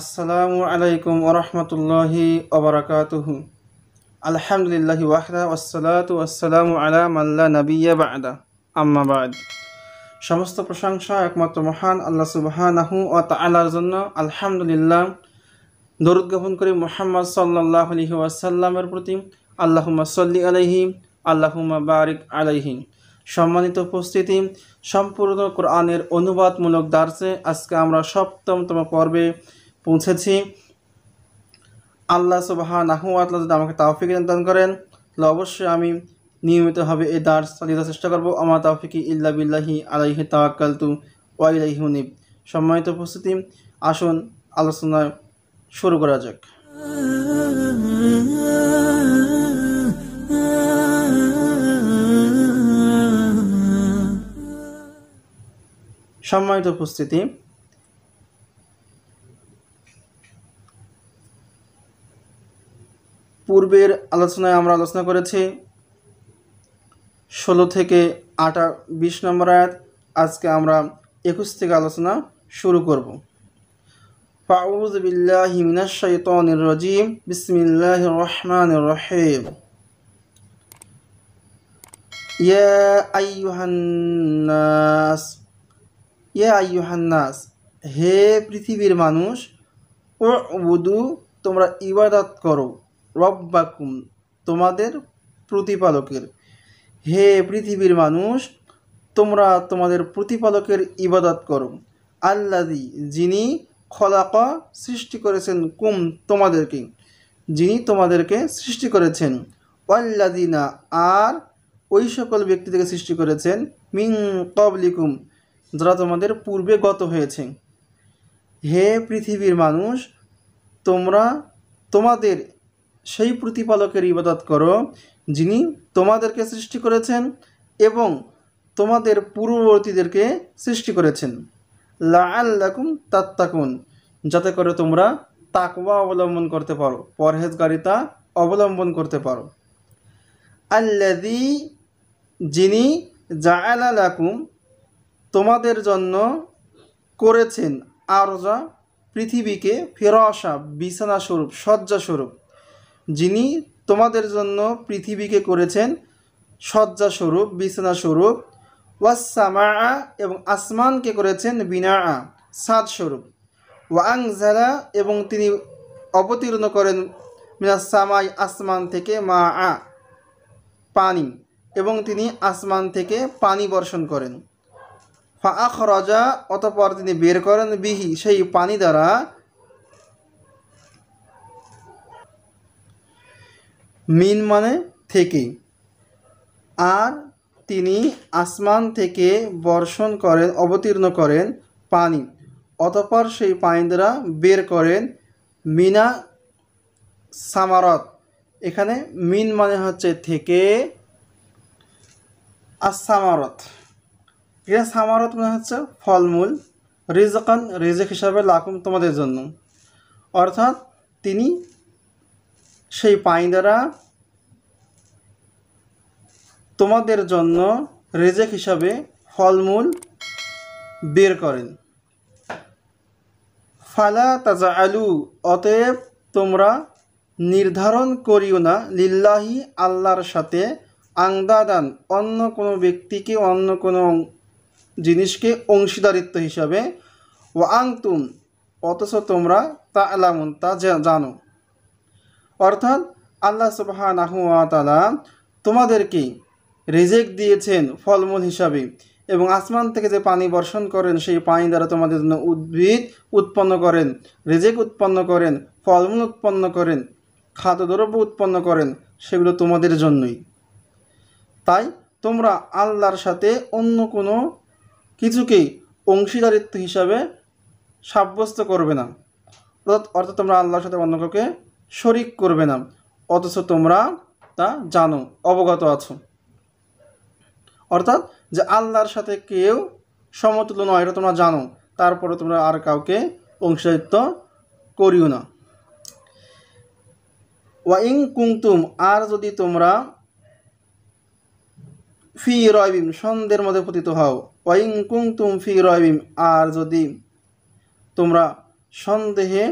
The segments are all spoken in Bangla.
আসসালামু আলাইকুম ওরহমতুল্লাহি ওবরাকাতুহু আলহামদুলিল্লাহি ওয়াহদা ওসালাতু আসসালামু আলা মাল্লা নবিয়া বাদা আম্মাবাদ সমস্ত প্রশংসা একমাত্র মহান আল্লাহ সুবাহানাহু ও তালার জন্য আলহামদুলিল্লাহ দরুদ গ্রহণ করি মোহাম্মদ সাল্লাহ আলহি ওয়াসাল্লামের প্রতি আল্লাহুমা সল্লি আলহি আল্লাহুমা বারিক আলাইহিম সম্মানিত উপস্থিতি সম্পূর্ণ কোরআনের অনুবাদমূলক দার্সে আজকে আমরা সপ্তমতম পর্বে পৌঁছেছি আল্লাহ নাহু আল্লাহ যদি আমাকে তাওফিক দান করেন তাহলে অবশ্যই আমি নিয়মিতভাবে এই দার্স চালিয়ে দেওয়ার চেষ্টা করবো আমার তাওফিকি ইল্লা বিল্লাহি আলাইহি তাওয়াক্কালতু ওয়াইলাহি হুনিব সম্মানিত উপস্থিতি আসুন আলোচনা শুরু করা যাক সম্মানিত উপস্থিতি পূর্বের আলোচনায় আমরা আলোচনা করেছি ষোলো থেকে আটা বিশ নম্বর আয়াত আজকে আমরা একুশ থেকে আলোচনা শুরু করব পাউজ বিল্লাহ মিনাশ শাইতানির রাজিম বিসমিল্লাহির রহমানির রহিম ইয়া ইয়া নাস হে পৃথিবীর মানুষ ও বুধু তোমরা ইবাদত করো রব্বাকুম তোমাদের প্রতিপালকের হে পৃথিবীর মানুষ তোমরা তোমাদের প্রতিপালকের ইবাদত করো আল্লাদি যিনি খলাকা সৃষ্টি করেছেন কুম তোমাদেরকে যিনি তোমাদেরকে সৃষ্টি করেছেন না আর ওই সকল ব্যক্তিদেরকে সৃষ্টি করেছেন মিং কবলিকুম যারা তোমাদের পূর্বে গত হয়েছে হে পৃথিবীর মানুষ তোমরা তোমাদের সেই প্রতিপালকের ইবাদত করো যিনি তোমাদেরকে সৃষ্টি করেছেন এবং তোমাদের পূর্ববর্তীদেরকে সৃষ্টি করেছেন লাকুম তাত্তাকুন যাতে করে তোমরা তাকওয়া অবলম্বন করতে পারো পরহেজগারিতা অবলম্বন করতে পারো আল্লাদি যিনি জায়ালা লাকুম তোমাদের জন্য করেছেন আরজা পৃথিবীকে আসা বিছানাস্বরূপ শয্যাস্বরূপ যিনি তোমাদের জন্য পৃথিবীকে করেছেন শয্যাস্বরূপ স্বরূপ ওয়াসামা এবং আসমানকে করেছেন বিনা সাদ স্বরূপ ওয়াং ঝালা এবং তিনি অবতীর্ণ করেন মিনা সামাই আসমান থেকে মা আ পানি এবং তিনি আসমান থেকে পানি বর্ষণ করেন ফা আখ রজা অতপর তিনি বের করেন বিহি সেই পানি দ্বারা মিন মানে থেকে আর তিনি আসমান থেকে বর্ষণ করেন অবতীর্ণ করেন পানি অতপর সেই পানি দ্বারা বের করেন মিনা সামারত এখানে মিন মানে হচ্ছে থেকে আর সামারত এটা সামারত মানে হচ্ছে ফলমূল রিজকান রিজেক হিসাবে লাকুম তোমাদের জন্য অর্থাৎ তিনি সেই পানি দ্বারা তোমাদের জন্য রেজেক হিসাবে ফলমূল বের করেন ফালা তাজা আলু অতএব তোমরা নির্ধারণ করিও না লিল্লাহি আল্লাহর সাথে আংদাদান অন্য কোনো ব্যক্তিকে অন্য কোনো জিনিসকে অংশীদারিত্ব হিসাবে ও আংতুম অথচ তোমরা তা আলামুন তা জানো অর্থাৎ আল্লাহ সুবাহান আহমতালা তোমাদেরকে রেজেক দিয়েছেন ফলমূল হিসাবে এবং আসমান থেকে যে পানি বর্ষণ করেন সেই পানি দ্বারা তোমাদের জন্য উদ্ভিদ উৎপন্ন করেন রেজেক উৎপন্ন করেন ফলমূল উৎপন্ন করেন খাদ্যদ্রব্য উৎপন্ন করেন সেগুলো তোমাদের জন্যই তাই তোমরা আল্লাহর সাথে অন্য কোনো কিছুকে অংশীদারিত্ব হিসাবে সাব্যস্ত করবে না অর্থাৎ তোমরা আল্লাহর সাথে অন্য কাউকে শরিক করবে না অথচ তোমরা তা জানো অবগত আছো অর্থাৎ যে আল্লাহর সাথে কেউ সমতুল্য নয় এটা তোমরা জানো তারপরে তোমরা আর কাউকে অংশীদারিত্ব করিও না ওয়াইং কুংতুম আর যদি তোমরা ফি রয়বিম সন্দের মধ্যে পতিত হও ওয়াইং কুংতুম ফি রয়বিম আর যদি তোমরা সন্দেহে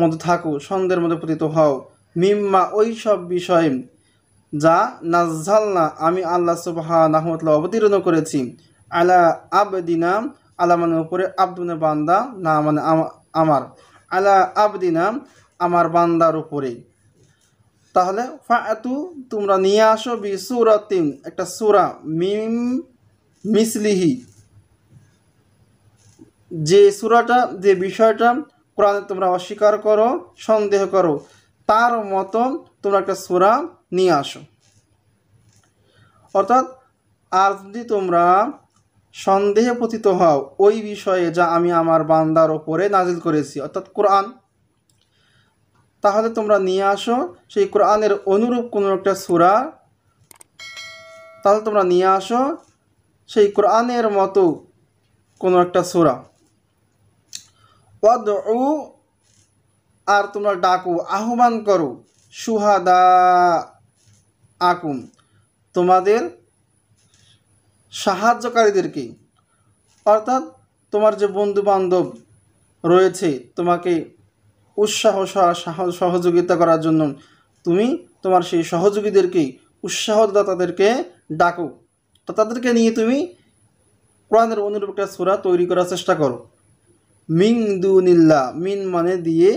মধ্যে থাকো সন্দেহের মধ্যে পতিত হও মিম্মা ওই সব বিষয় যা নাজাল্লা আমি আল্লাহ সুবাহা নাহমতলা অবতীর্ণ করেছি আলা আবদিনা আলা মানে উপরে আব্দুনে মানে বান্দা না মানে আমার আলা আবদিনা আমার বান্দার উপরে তাহলে ফাতু তোমরা নিয়ে আসো বি সুরাতিন একটা সুরা মিম মিসলিহি যে সুরাটা যে বিষয়টা কোরআন তোমরা অস্বীকার করো সন্দেহ করো তার মতন তোমরা একটা সুরা নিয়ে আসো অর্থাৎ আর যদি তোমরা সন্দেহে পতিত হও ওই বিষয়ে যা আমি আমার বান্দার ওপরে নাজিল করেছি অর্থাৎ কোরআন তাহলে তোমরা নিয়ে আসো সেই কোরআনের অনুরূপ কোনো একটা সুরা তাহলে তোমরা নিয়ে আসো সেই কোরআনের মতো কোনো একটা সুরা পদ আর তোমরা ডাকু আহ্বান করো সুহাদা আকুম তোমাদের সাহায্যকারীদেরকে অর্থাৎ তোমার যে বন্ধু বান্ধব রয়েছে তোমাকে উৎসাহ সহযোগিতা করার জন্য তুমি তোমার সেই সহযোগীদেরকে উৎসাহদাতাদেরকে ডাকো তো তাদেরকে নিয়ে তুমি কোরআনের অনুরূপ একটা সুরা তৈরি করার চেষ্টা করো মিং নিল্লা মিন মানে দিয়ে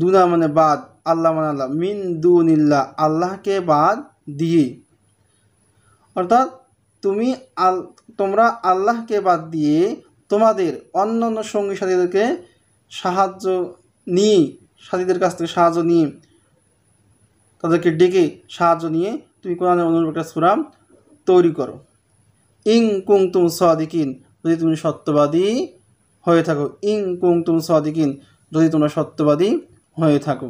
দুনা মানে বাদ আল্লাহ মানে আল্লাহ মিন নিল্লা আল্লাহকে বাদ দিয়ে অর্থাৎ তুমি আল তোমরা আল্লাহকে বাদ দিয়ে তোমাদের অন্য অন্য সঙ্গী সাথীদেরকে সাহায্য নিয়ে সাথীদের কাছ থেকে সাহায্য নিয়ে তাদেরকে ডেকে সাহায্য নিয়ে তুমি কোরআনের একটা সুরাম তৈরি করো ইং কুং তুম সদিকিন যদি তুমি সত্যবাদী হয়ে থাকো ইং কুংতুম সদিকিন যদি তোমরা সত্যবাদী হয়ে থাকো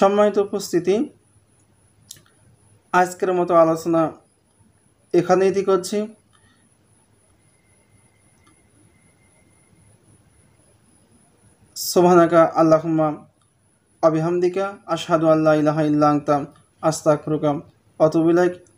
সম্মানিত উপস্থিতি আজকের মতো আলোচনা এখানেই ইতি করছি সোভানাকা আল্লাহম্মা আবিহামদিকা আশহাদু আল্লাহ ইলাহা ইল্লাংতাম আস্তাকরুকাম অতবিলাইক